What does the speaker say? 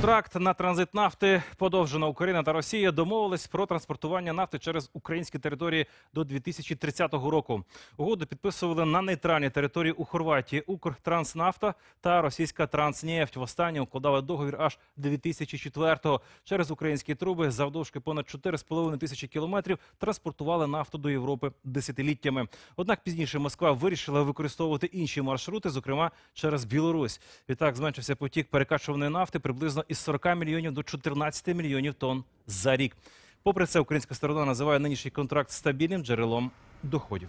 Контракт на транзит нафти подовжено. Україна та Росія домовились про транспортування нафти через українські території до 2030 року. Угоду підписували на нейтральній території у Хорватії. Укртранснафта та російська транснефть востаннє укладали договір аж 2004-го. Через українські труби завдовжки понад 4,5 тисячі кілометрів транспортували нафту до Європи десятиліттями. Однак пізніше Москва вирішила використовувати інші маршрути, зокрема через Білорусь. Відтак зменшився потік перекачуваної нафти приблизно із 40 мільйонів до 14 мільйонів тонн за рік. Попри це, українська сторона називає нинішній контракт стабільним джерелом доходів.